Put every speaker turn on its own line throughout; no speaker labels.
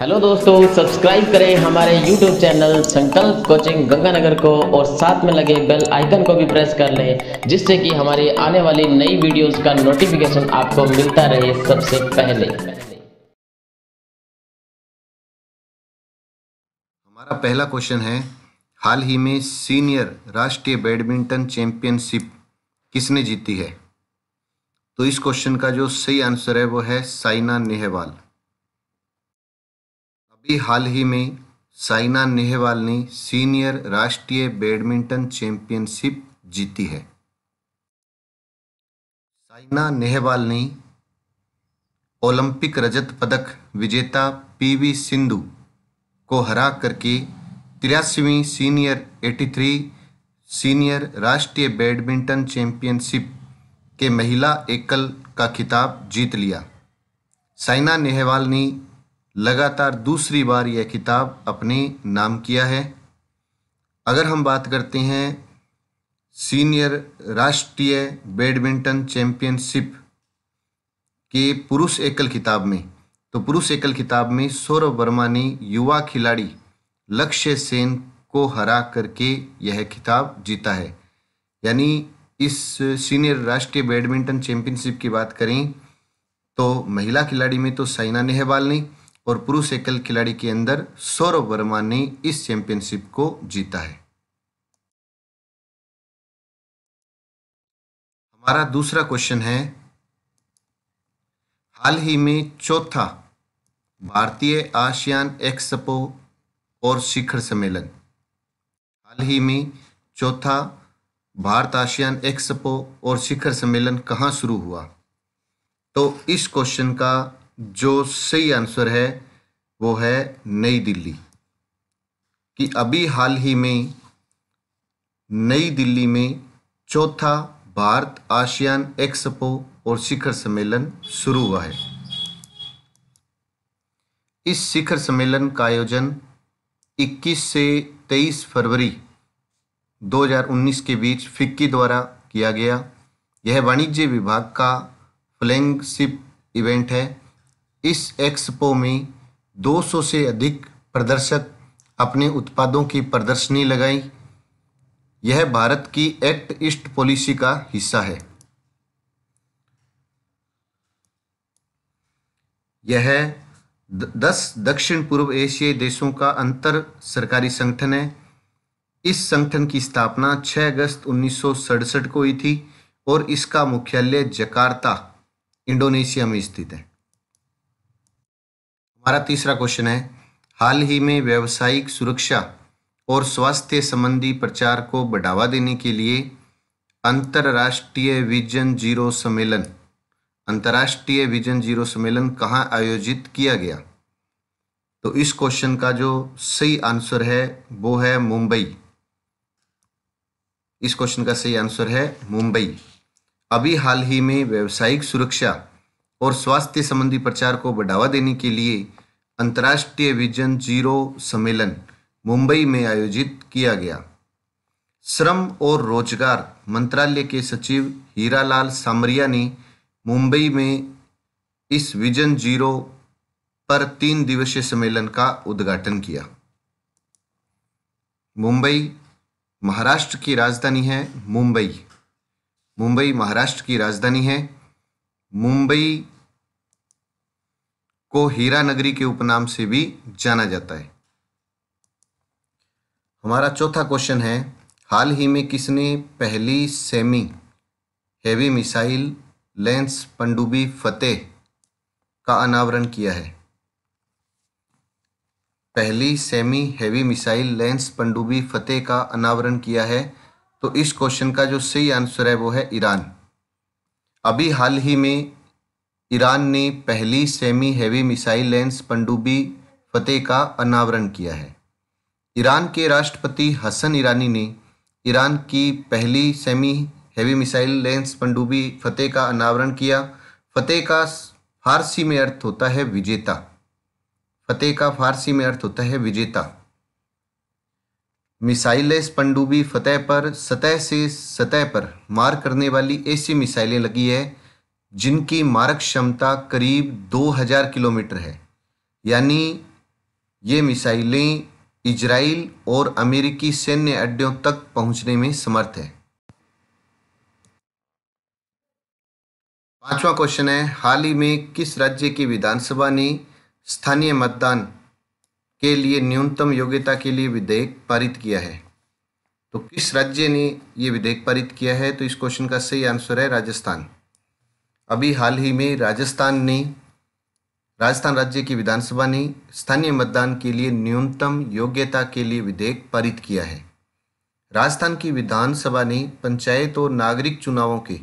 hello दोस्तों subscribe करें हमारे YouTube channel Sankalp coaching Ganganagar को और साथ में लगे बेल आइकन को भी प्रेस कर लें जिससे कि हमारी आने वाली नई वीडियोस का नोटिफिकेशन आपको मिलता रहे सबसे पहले हमारा पहला क्वेश्चन है हाल ही में सीनियर राष्ट्रीय बैडमिंटन चैंपियनशिप किसने जीती है तो इस क्वेश्चन का जो सही आंसर है वो है साइना नेहवाल अभी हाल ही में साइना नेहवाल ने सीनियर राष्ट्रीय बैडमिंटन चैंपियनशिप जीती है साइना नेहवाल ने ओलंपिक रजत पदक विजेता पीवी सिंधु को हरा करके तिरासीवीं सीनियर 83 सीनियर राष्ट्रीय बैडमिंटन चैंपियनशिप के महिला एकल का खिताब जीत लिया साइना नेहवाल ने लगातार दूसरी बार यह किताब अपने नाम किया है अगर हम बात करते हैं सीनियर राष्ट्रीय बैडमिंटन चैंपियनशिप के पुरुष एकल खिताब में तो पुरुष एकल खिताब में सौरभ वर्मा ने युवा खिलाड़ी लक्ष्य सेन को हरा करके यह खिताब जीता है यानी इस सीनियर राष्ट्रीय बैडमिंटन चैंपियनशिप की बात करें तो महिला खिलाड़ी में तो साइना नेहवाल ने और पुरुष एकल खिलाड़ी के अंदर सौरभ वर्मा ने इस चैंपियनशिप को जीता है हमारा दूसरा क्वेश्चन है हाल ही में चौथा भारतीय आसियान एक्सपो और शिखर सम्मेलन हाल ही में चौथा भारत आसियान एक्सपो और शिखर सम्मेलन कहाँ शुरू हुआ तो इस क्वेश्चन का जो सही आंसर है वो है नई दिल्ली कि अभी हाल ही में नई दिल्ली में चौथा भारत आसियान एक्सपो और शिखर सम्मेलन शुरू हुआ है इस शिखर सम्मेलन का आयोजन 21 से 23 फरवरी 2019 के बीच फिक्की द्वारा किया गया यह वाणिज्य विभाग का फ्लैंगशिप इवेंट है इस एक्सपो में 200 से अधिक प्रदर्शक अपने उत्पादों की प्रदर्शनी लगाई यह भारत की एक्ट ईस्ट पॉलिसी का हिस्सा है यह दस दक्षिण पूर्व एशियाई देशों का अंतर सरकारी संगठन है इस संगठन की स्थापना 6 अगस्त उन्नीस को हुई थी और इसका मुख्यालय जकार्ता इंडोनेशिया में स्थित है हमारा तीसरा क्वेश्चन है हाल ही में व्यावसायिक सुरक्षा और स्वास्थ्य संबंधी प्रचार को बढ़ावा देने के लिए अंतर्राष्ट्रीय विजन जीरो सम्मेलन अंतर्राष्ट्रीय विजन जीरो सम्मेलन कहाँ आयोजित किया गया तो इस क्वेश्चन का जो सही आंसर है वो है मुंबई इस क्वेश्चन का सही आंसर है मुंबई अभी हाल ही में व्यावसायिक सुरक्षा और स्वास्थ्य संबंधी प्रचार को बढ़ावा देने के लिए अंतर्राष्ट्रीय विजन जीरो सम्मेलन मुंबई में आयोजित किया गया श्रम और रोजगार मंत्रालय के सचिव हीरालाल सामरिया ने मुंबई में इस विजन जीरो पर तीन दिवसीय सम्मेलन का उद्घाटन किया मुंबई महाराष्ट्र की राजधानी है मुंबई मुंबई महाराष्ट्र की राजधानी है मुंबई को हीरा नगरी के उपनाम से भी जाना जाता है हमारा चौथा क्वेश्चन है हाल ही में किसने पहली सेमी हैवी मिसाइल लेंस पंडुबी फतेह का अनावरण किया है पहली सेमी हैवी मिसाइल लेंस पंडुबी फतेह का अनावरण किया है तो इस क्वेश्चन का जो सही आंसर है वो है ईरान अभी हाल ही में ईरान ने पहली सेमी हैवी मिसाइल लेंस पनडुब्बी फतेह का अनावरण किया है ईरान के राष्ट्रपति हसन ईरानी ने ईरान की पहली सेमी हैवी मिसाइल लेंस पनडुब्बी फतेह का अनावरण किया फतेह का फारसी में अर्थ होता है विजेता फतेह का फारसी में अर्थ होता है विजेता मिसाइल लेंस पनडुब्बी फतेह पर सतह से सतह पर मार करने वाली ऐसी मिसाइलें लगी है जिनकी मारक क्षमता करीब 2000 किलोमीटर है यानी ये मिसाइलें इजराइल और अमेरिकी सैन्य अड्डों तक पहुंचने में समर्थ है पांचवा क्वेश्चन है हाल ही में किस राज्य की विधानसभा ने स्थानीय मतदान के लिए न्यूनतम योग्यता के लिए विधेयक पारित किया है तो किस राज्य ने यह विधेयक पारित किया है तो इस क्वेश्चन का सही आंसर है राजस्थान अभी हाल ही में राजस्थान ने राजस्थान राज्य की विधानसभा ने स्थानीय मतदान के लिए न्यूनतम योग्यता के लिए विधेयक पारित किया है राजस्थान की विधानसभा ने पंचायत और नागरिक चुनावों के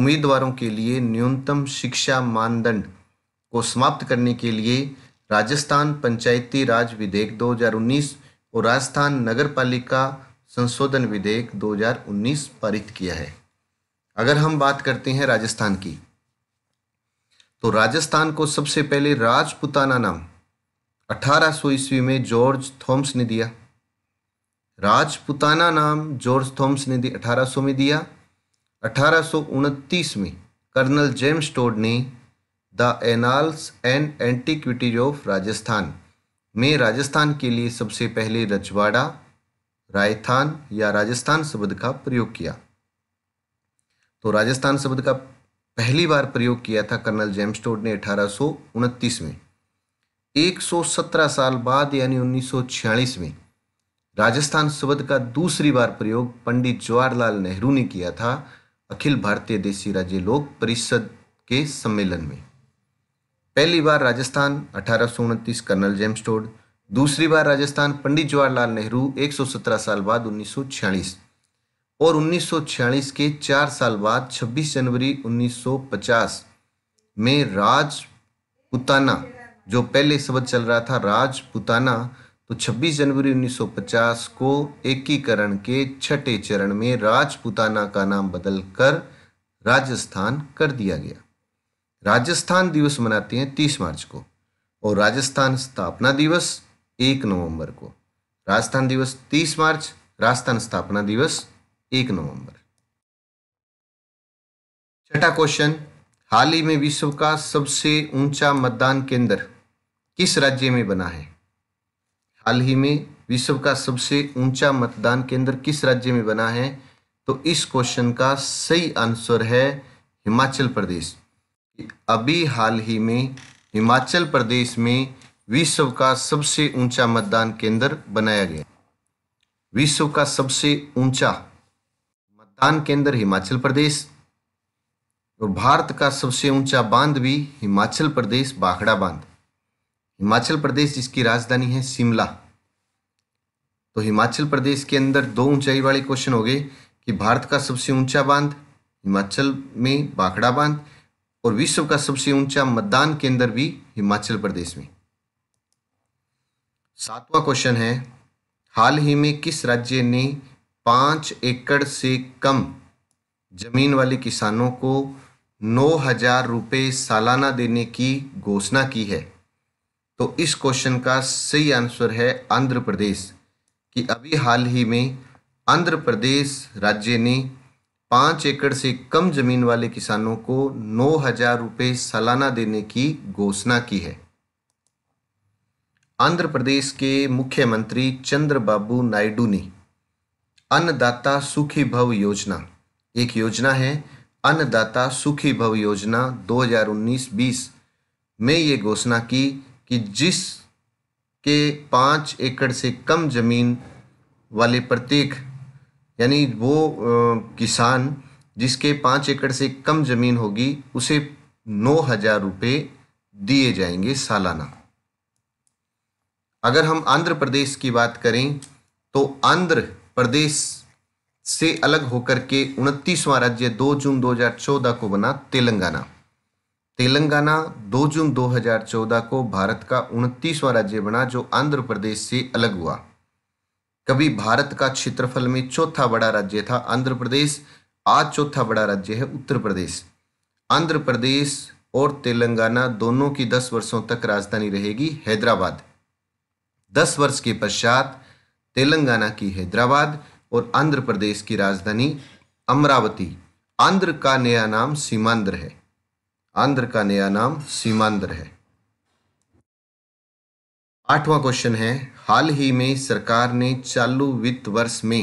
उम्मीदवारों के लिए न्यूनतम शिक्षा मानदंड को समाप्त करने के लिए राजस्थान पंचायती राज विधेयक 2019 और राजस्थान नगरपालिका संशोधन विधेयक 2019 पारित किया है अगर हम बात करते हैं राजस्थान की तो राजस्थान को सबसे पहले राजपुताना नाम 1800 ईस्वी में जॉर्ज थॉम्स ने दिया राजपुताना नाम जॉर्ज थॉम्स ने दी अठारह में दिया अठारह में कर्नल जेम्स टोड ने the annals and antiquities of Rajasthan में राजस्थान के लिए सबसे पहले रजवाड़ा रायथान या राजस्थान शब्द का प्रयोग किया तो राजस्थान शब्द का पहली बार प्रयोग किया था कर्नल जेम्स टोड ने अठारह में 117 साल बाद यानी 1946 में राजस्थान शब्द का दूसरी बार प्रयोग पंडित जवाहरलाल नेहरू ने किया था अखिल भारतीय देशी राज्य लोक परिषद के सम्मेलन में पहली बार राजस्थान अठारह कर्नल जेम्स टोड दूसरी बार राजस्थान पंडित जवाहरलाल नेहरू 117 साल बाद 1946 और 1946 के चार साल बाद 26 जनवरी 1950 में राजपुताना जो पहले शब्द चल रहा था राजपुताना तो 26 जनवरी 1950 को एकीकरण के छठे चरण में राजपुताना का नाम बदलकर राजस्थान कर दिया गया राजस्थान दिवस मनाते हैं 30 मार्च को और राजस्थान स्थापना दिवस 1 नवंबर को राजस्थान दिवस 30 मार्च राजस्थान स्थापना दिवस एक नवंबर छठा क्वेश्चन हाल ही में विश्व का सबसे ऊंचा मतदान केंद्र किस राज्य में बना है हाल ही में विश्व का सबसे ऊंचा मतदान केंद्र किस राज्य में बना है तो इस क्वेश्चन का सही आंसर है हिमाचल प्रदेश अभी हाल ही में हिमाचल प्रदेश में विश्व का सबसे ऊंचा मतदान केंद्र बनाया गया विश्व का सबसे ऊंचा के केंद्र हिमाचल प्रदेश और भारत का सबसे ऊंचा बांध भी हिमाचल प्रदेश बाखड़ा बांध हिमाचल प्रदेश जिसकी राजधानी है शिमला तो हिमाचल प्रदेश के अंदर दो ऊंचाई वाले क्वेश्चन हो गए कि भारत का सबसे ऊंचा बांध हिमाचल में बाखड़ा बांध और विश्व का सबसे ऊंचा मतदान केंद्र भी हिमाचल प्रदेश में सातवां क्वेश्चन है हाल ही में किस राज्य ने पाँच एकड़ से कम जमीन वाले किसानों को नौ हजार रुपये सालाना देने की घोषणा की है तो इस क्वेश्चन का सही आंसर है आंध्र प्रदेश कि अभी हाल ही में आंध्र प्रदेश राज्य ने पाँच एकड़ से कम जमीन वाले किसानों को नौ हजार रुपये सालाना देने की घोषणा की है आंध्र प्रदेश के मुख्यमंत्री चंद्रबाबू नायडू ने अन्नदाता सुखी भव योजना एक योजना है अन्नदाता सुखी भव योजना 2019-20 में ये घोषणा की कि जिस के पाँच एकड़ से कम ज़मीन वाले प्रत्येक यानी वो किसान जिसके पाँच एकड़ से कम ज़मीन होगी उसे नौ हज़ार रुपये दिए जाएंगे सालाना अगर हम आंध्र प्रदेश की बात करें तो आंध्र प्रदेश से अलग होकर के उनतीसवां राज्य 2 जून 2014 को बना तेलंगाना तेलंगाना 2 जून 2014 को भारत का उनतीसवां राज्य बना जो आंध्र प्रदेश से अलग हुआ कभी भारत का क्षेत्रफल में चौथा बड़ा राज्य था आंध्र प्रदेश आज चौथा बड़ा राज्य है उत्तर प्रदेश आंध्र प्रदेश और तेलंगाना दोनों की दस वर्षों तक राजधानी रहेगी हैदराबाद दस वर्ष के पश्चात तेलंगाना की हैदराबाद और आंध्र प्रदेश की राजधानी अमरावती आंध्र का नया नाम सीमांध्र है आंध्र का नया नाम सीमांध्र है आठवां क्वेश्चन है हाल ही में सरकार ने चालू वित्त वर्ष में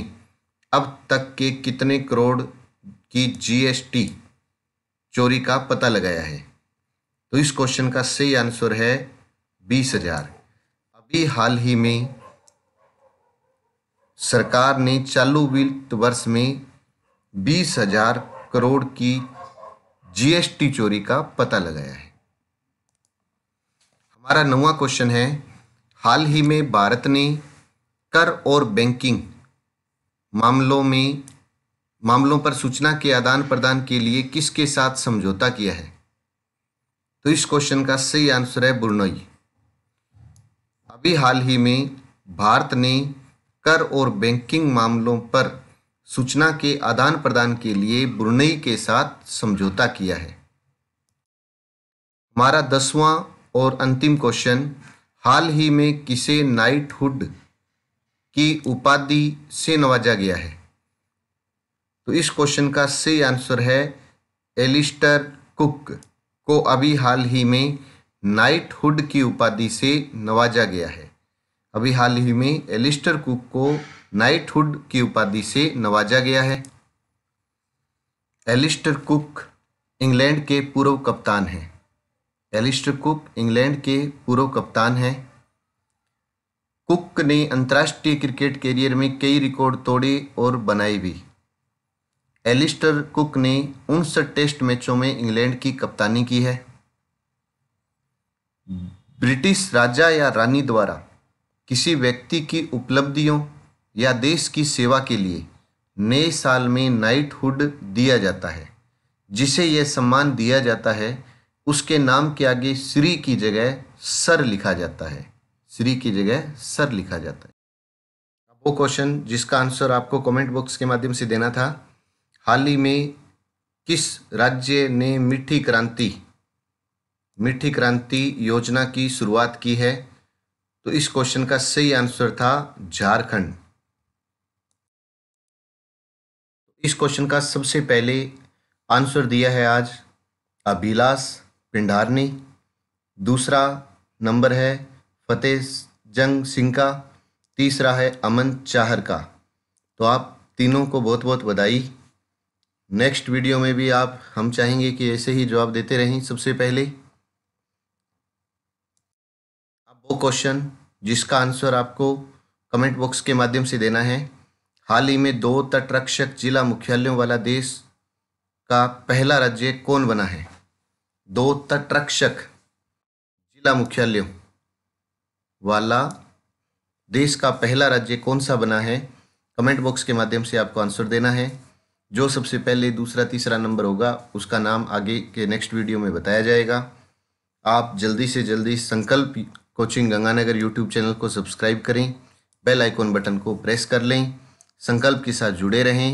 अब तक के कितने करोड़ की जीएसटी चोरी का पता लगाया है तो इस क्वेश्चन का सही आंसर है बीस हजार अभी हाल ही में सरकार ने चालू वित्त वर्ष में बीस हजार करोड़ की जीएसटी चोरी का पता लगाया है हमारा नवा क्वेश्चन है हाल ही में भारत ने कर और बैंकिंग मामलों में मामलों पर सूचना के आदान प्रदान के लिए किसके साथ समझौता किया है तो इस क्वेश्चन का सही आंसर है बुरनोई अभी हाल ही में भारत ने कर और बैंकिंग मामलों पर सूचना के आदान प्रदान के लिए ब्रुनई के साथ समझौता किया है हमारा दसवां और अंतिम क्वेश्चन हाल ही में किसे नाइटहुड की उपाधि से नवाजा गया है तो इस क्वेश्चन का सही आंसर है एलिस्टर कुक को अभी हाल ही में नाइटहुड की उपाधि से नवाजा गया है अभी हाल ही में एलिस्टर कुक को नाइटहुड की उपाधि से नवाजा गया है एलिस्टर कुक इंग्लैंड के पूर्व कप्तान हैं एलिस्टर कुक इंग्लैंड के पूर्व कप्तान हैं कुक ने अंतर्राष्ट्रीय क्रिकेट कैरियर में कई रिकॉर्ड तोड़े और बनाए भी एलिस्टर कुक ने उनसठ टेस्ट मैचों में इंग्लैंड की कप्तानी की है ब्रिटिश राजा या रानी द्वारा किसी व्यक्ति की उपलब्धियों या देश की सेवा के लिए नए साल में नाइटहुड दिया जाता है जिसे यह सम्मान दिया जाता है उसके नाम के आगे श्री की जगह सर लिखा जाता है श्री की जगह सर लिखा जाता है अब वो क्वेश्चन जिसका आंसर आपको कमेंट बॉक्स के माध्यम से देना था हाल ही में किस राज्य ने मिठी क्रांति मिठी क्रांति योजना की शुरुआत की है तो इस क्वेश्चन का सही आंसर था झारखंड इस क्वेश्चन का सबसे पहले आंसर दिया है आज अभिलाष पिंडारनी दूसरा नंबर है फतेह जंग सिंह का तीसरा है अमन चाहर का तो आप तीनों को बहुत बहुत बधाई नेक्स्ट वीडियो में भी आप हम चाहेंगे कि ऐसे ही जवाब देते रहें सबसे पहले अब वो क्वेश्चन जिसका आंसर आपको कमेंट बॉक्स के माध्यम से देना है हाल ही में दो तटरक्षक जिला मुख्यालयों वाला देश का पहला राज्य कौन बना है दो तटरक्षक जिला मुख्यालयों वाला देश का पहला राज्य कौन सा बना है कमेंट बॉक्स के माध्यम से आपको आंसर देना है जो सबसे पहले दूसरा तीसरा नंबर होगा उसका नाम आगे के नेक्स्ट वीडियो में बताया जाएगा आप जल्दी से जल्दी Sankalp coaching Ganganagar YouTube channel को सब्सक्राइब करें बेल आइकॉन बटन को प्रेस कर लें संकल्प के साथ जुड़े रहें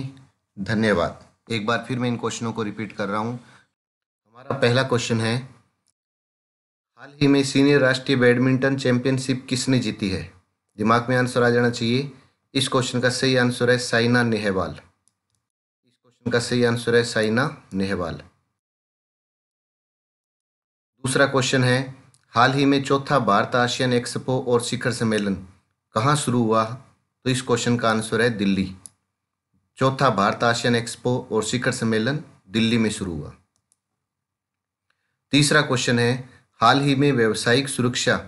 धन्यवाद एक बार फिर मैं इन क्वेश्चनों को रिपीट कर रहा हूँ हमारा पहला क्वेश्चन है हाल ही में सीनियर राष्ट्रीय बैडमिंटन चैंपियनशिप किसने जीती है दिमाग में आंसर आ जाना चाहिए इस क्वेश्चन का सही आंसर है साइना नेहवाल इस क्वेश्चन का सही आंसर है साइना नेहवाल दूसरा क्वेश्चन है हाल ही में चौथा भारत आशियन एक्सपो और शिखर सम्मेलन कहाँ शुरू हुआ तो इस क्वेश्चन का आंसर है दिल्ली चौथा भारत आशियन एक्सपो और शिखर सम्मेलन दिल्ली में शुरू हुआ तीसरा क्वेश्चन है हाल ही में व्यावसायिक सुरक्षा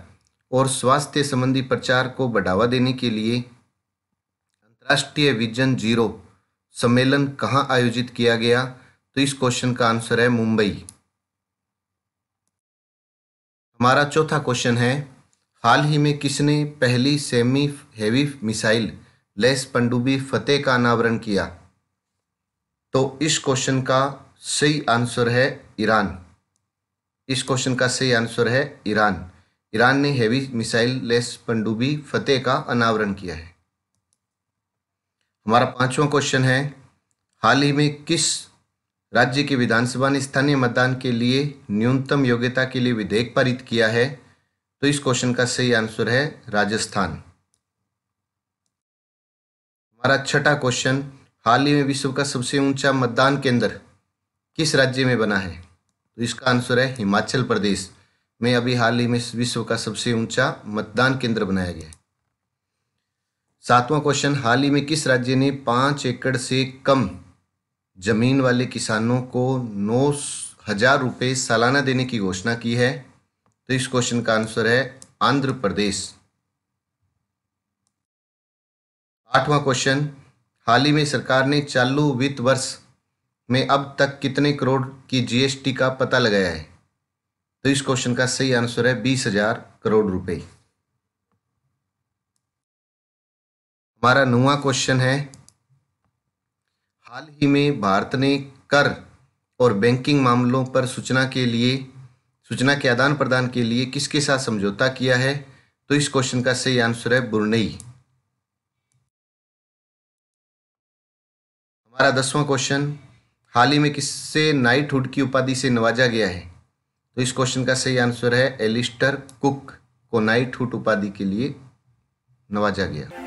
और स्वास्थ्य संबंधी प्रचार को बढ़ावा देने के लिए अंतर्राष्ट्रीय विजन जीरो सम्मेलन कहाँ आयोजित किया गया तो इस क्वेश्चन का आंसर है मुंबई हमारा चौथा क्वेश्चन है हाल ही में किसने पहली सेमी हैवी मिसाइल लेस पंडुबी फतेह का अनावरण किया तो इस क्वेश्चन का सही आंसर है ईरान इस क्वेश्चन का सही आंसर है ईरान ईरान ने हेवी मिसाइल लेस पंडुबी फतेह का अनावरण किया है हमारा पांचवा क्वेश्चन है हाल ही में किस राज्य की विधानसभा ने स्थानीय मतदान के लिए न्यूनतम योग्यता के लिए विधेयक पारित किया है तो इस क्वेश्चन का सही आंसर है राजस्थान हमारा छठा क्वेश्चन हाल ही में विश्व का सबसे ऊंचा मतदान केंद्र किस राज्य में बना है तो इसका आंसर है हिमाचल प्रदेश में अभी हाल ही में विश्व का सबसे ऊंचा मतदान केंद्र बनाया गया सातवां क्वेश्चन हाल ही में किस राज्य ने पांच एकड़ से कम जमीन वाले किसानों को नौ हजार रुपये सालाना देने की घोषणा की है तो इस क्वेश्चन का आंसर है आंध्र प्रदेश आठवां क्वेश्चन हाल ही में सरकार ने चालू वित्त वर्ष में अब तक कितने करोड़ की जीएसटी का पता लगाया है तो इस क्वेश्चन का सही आंसर है बीस हजार करोड़ रुपए हमारा नवा क्वेश्चन है हाल ही में भारत ने कर और बैंकिंग मामलों पर सूचना के लिए सूचना के आदान प्रदान के लिए किसके साथ समझौता किया है तो इस क्वेश्चन का सही आंसर है बुरनई हमारा दसवां क्वेश्चन हाल ही में किससे नाइटहुड की उपाधि से नवाजा गया है तो इस क्वेश्चन का सही आंसर है एलिस्टर कुक को नाइटहुड उपाधि के लिए नवाजा गया